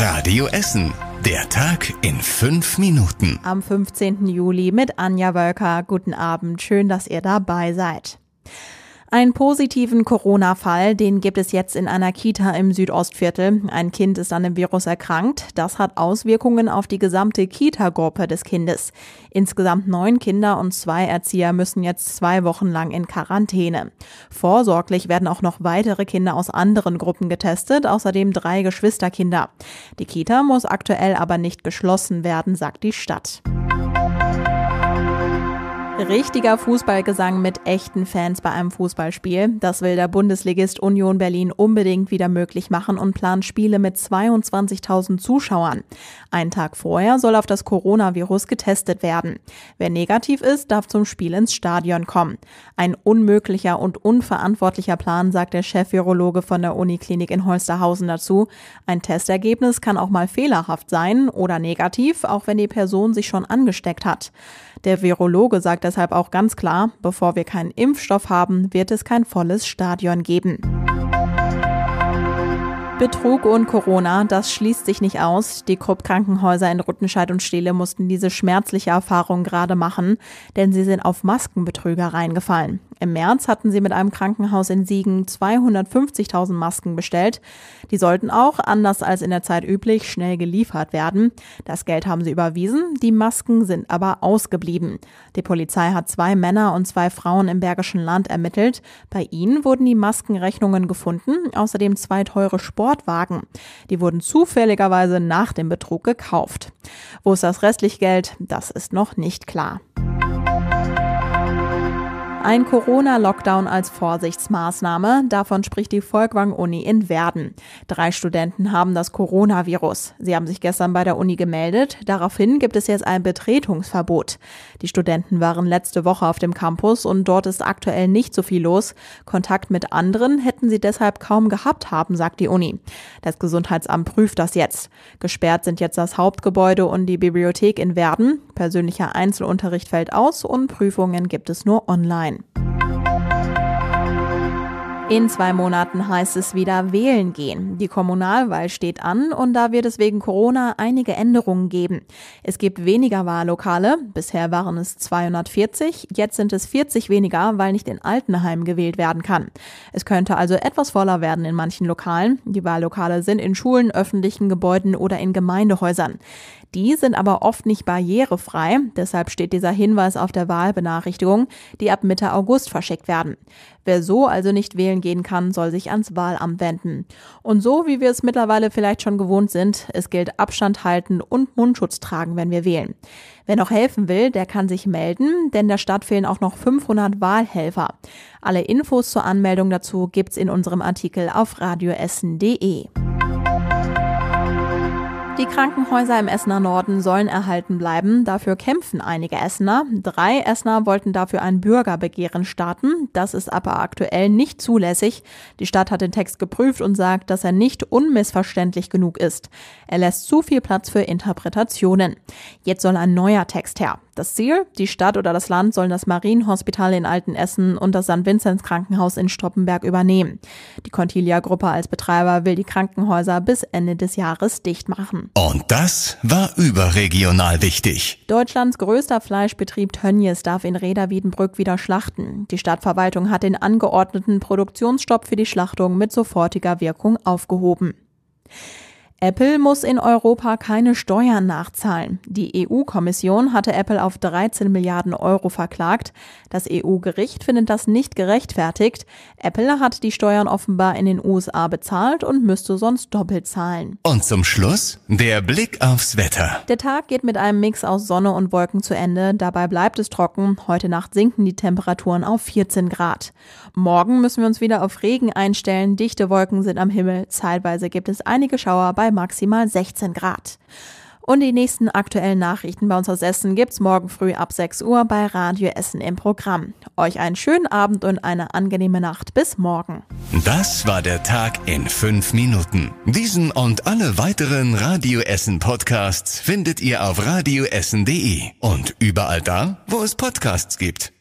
Radio Essen. Der Tag in fünf Minuten. Am 15. Juli mit Anja Wölker. Guten Abend. Schön, dass ihr dabei seid. Einen positiven Corona-Fall, den gibt es jetzt in einer Kita im Südostviertel. Ein Kind ist an dem Virus erkrankt. Das hat Auswirkungen auf die gesamte Kita-Gruppe des Kindes. Insgesamt neun Kinder und zwei Erzieher müssen jetzt zwei Wochen lang in Quarantäne. Vorsorglich werden auch noch weitere Kinder aus anderen Gruppen getestet, außerdem drei Geschwisterkinder. Die Kita muss aktuell aber nicht geschlossen werden, sagt die Stadt. Richtiger Fußballgesang mit echten Fans bei einem Fußballspiel. Das will der Bundesligist Union Berlin unbedingt wieder möglich machen und plant Spiele mit 22.000 Zuschauern. Einen Tag vorher soll auf das Coronavirus getestet werden. Wer negativ ist, darf zum Spiel ins Stadion kommen. Ein unmöglicher und unverantwortlicher Plan, sagt der Chef-Virologe von der Uniklinik in Holsterhausen dazu. Ein Testergebnis kann auch mal fehlerhaft sein oder negativ, auch wenn die Person sich schon angesteckt hat. Der Virologe sagt, deshalb auch ganz klar, bevor wir keinen Impfstoff haben, wird es kein volles Stadion geben. Betrug und Corona, das schließt sich nicht aus. Die Krupp Krankenhäuser in Ruttenscheid und Steele mussten diese schmerzliche Erfahrung gerade machen, denn sie sind auf Maskenbetrüger reingefallen. Im März hatten sie mit einem Krankenhaus in Siegen 250.000 Masken bestellt. Die sollten auch, anders als in der Zeit üblich, schnell geliefert werden. Das Geld haben sie überwiesen, die Masken sind aber ausgeblieben. Die Polizei hat zwei Männer und zwei Frauen im Bergischen Land ermittelt. Bei ihnen wurden die Maskenrechnungen gefunden, außerdem zwei teure Sportwagen. Die wurden zufälligerweise nach dem Betrug gekauft. Wo ist das restliche Geld? Das ist noch nicht klar. Ein Corona-Lockdown als Vorsichtsmaßnahme, davon spricht die Volkwang-Uni in Werden. Drei Studenten haben das Coronavirus. Sie haben sich gestern bei der Uni gemeldet. Daraufhin gibt es jetzt ein Betretungsverbot. Die Studenten waren letzte Woche auf dem Campus und dort ist aktuell nicht so viel los. Kontakt mit anderen hätten sie deshalb kaum gehabt haben, sagt die Uni. Das Gesundheitsamt prüft das jetzt. Gesperrt sind jetzt das Hauptgebäude und die Bibliothek in Werden. Persönlicher Einzelunterricht fällt aus und Prüfungen gibt es nur online. Solution. In zwei Monaten heißt es wieder wählen gehen. Die Kommunalwahl steht an und da wird es wegen Corona einige Änderungen geben. Es gibt weniger Wahllokale. Bisher waren es 240. Jetzt sind es 40 weniger, weil nicht in Altenheim gewählt werden kann. Es könnte also etwas voller werden in manchen Lokalen. Die Wahllokale sind in Schulen, öffentlichen Gebäuden oder in Gemeindehäusern. Die sind aber oft nicht barrierefrei. Deshalb steht dieser Hinweis auf der Wahlbenachrichtigung, die ab Mitte August verschickt werden. Wer so also nicht wählen wählen gehen kann, soll sich ans Wahlamt wenden. Und so, wie wir es mittlerweile vielleicht schon gewohnt sind, es gilt Abstand halten und Mundschutz tragen, wenn wir wählen. Wer noch helfen will, der kann sich melden, denn der Stadt fehlen auch noch 500 Wahlhelfer. Alle Infos zur Anmeldung dazu gibt's in unserem Artikel auf radioessen.de. Die Krankenhäuser im Essener Norden sollen erhalten bleiben. Dafür kämpfen einige Essener. Drei Essener wollten dafür ein Bürgerbegehren starten. Das ist aber aktuell nicht zulässig. Die Stadt hat den Text geprüft und sagt, dass er nicht unmissverständlich genug ist. Er lässt zu viel Platz für Interpretationen. Jetzt soll ein neuer Text her. Das Ziel? Die Stadt oder das Land sollen das Marienhospital in Altenessen und das St. Vinzenz Krankenhaus in Stoppenberg übernehmen. Die Contilia Gruppe als Betreiber will die Krankenhäuser bis Ende des Jahres dicht machen. Und das war überregional wichtig. Deutschlands größter Fleischbetrieb Tönnies darf in Reda Wiedenbrück wieder schlachten. Die Stadtverwaltung hat den angeordneten Produktionsstopp für die Schlachtung mit sofortiger Wirkung aufgehoben. Apple muss in Europa keine Steuern nachzahlen. Die EU-Kommission hatte Apple auf 13 Milliarden Euro verklagt. Das EU-Gericht findet das nicht gerechtfertigt. Apple hat die Steuern offenbar in den USA bezahlt und müsste sonst doppelt zahlen. Und zum Schluss der Blick aufs Wetter. Der Tag geht mit einem Mix aus Sonne und Wolken zu Ende. Dabei bleibt es trocken. Heute Nacht sinken die Temperaturen auf 14 Grad. Morgen müssen wir uns wieder auf Regen einstellen. Dichte Wolken sind am Himmel. Zeitweise gibt es einige Schauer bei bei maximal 16 Grad. Und die nächsten aktuellen Nachrichten bei uns aus Essen gibt's morgen früh ab 6 Uhr bei Radio Essen im Programm. Euch einen schönen Abend und eine angenehme Nacht. Bis morgen. Das war der Tag in 5 Minuten. Diesen und alle weiteren Radio Essen Podcasts findet ihr auf radioessen.de und überall da, wo es Podcasts gibt.